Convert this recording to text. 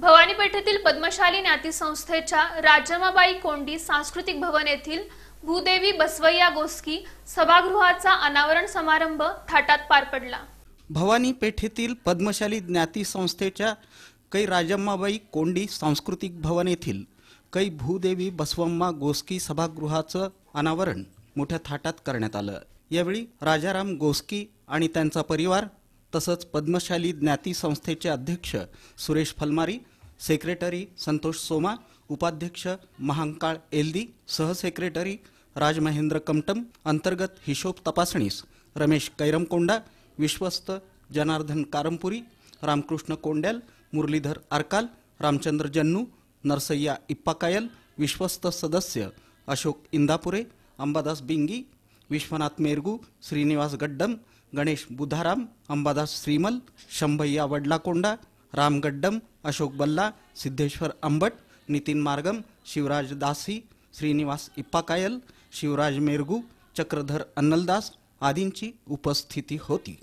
भवानी पेठेतील पद्मशाली ज्ञातीसंस्थेच्या राजमाबाई कोंडी सांस्कृतिक भवन येथील भूदेवी बसवय्या गोस्की सभागृहाचा अनावरण समारंभ थाटात पार पडला भवानी पेठेतील पद्मशाली ज्ञाती संस्थेच्या कै राजम्माबाई कोंडी सांस्कृतिक भवन येथील कै भूदेवी बसवम्मा गोस्की सभागृहाचं अनावरण मोठ्या थाटात करण्यात आलं यावेळी राजाराम गोस्की आणि त्यांचा परिवार तसंच पद्मशाली ज्ञाती संस्थेचे अध्यक्ष सुरेश फलमारी सेक्रेटरी संतोष सोमा उपाध्यक्ष महांकाळ एल्दी सहसेक्रेटरी राजमहेंद्र कमटम अंतर्गत हिशोब तपासणीस रमेश कैरमकोंडा विश्वस्त जनार्दन कारमपुरी रामकृष्ण कोंड्याल मुरलीधर आरकाल रामचंद्र जन्नू नरसय्या इप्पाकायल विश्वस्त सदस्य अशोक इंदापुरे अंबादास बिंगी विश्वनाथ मेरगू श्रीनिवास गड्डम गणेश बुधाराम अंबादास श्रीमल शंभय्या वडलाकोंडा रामगड्डम अशोक बल्ला सिद्धेश्वर अंबट नितीन मार्गम शिवराज दासी श्रीनिवास इप्पाकायल शिवराज मेरगू चक्रधर अन्नलदास आदींची उपस्थिती होती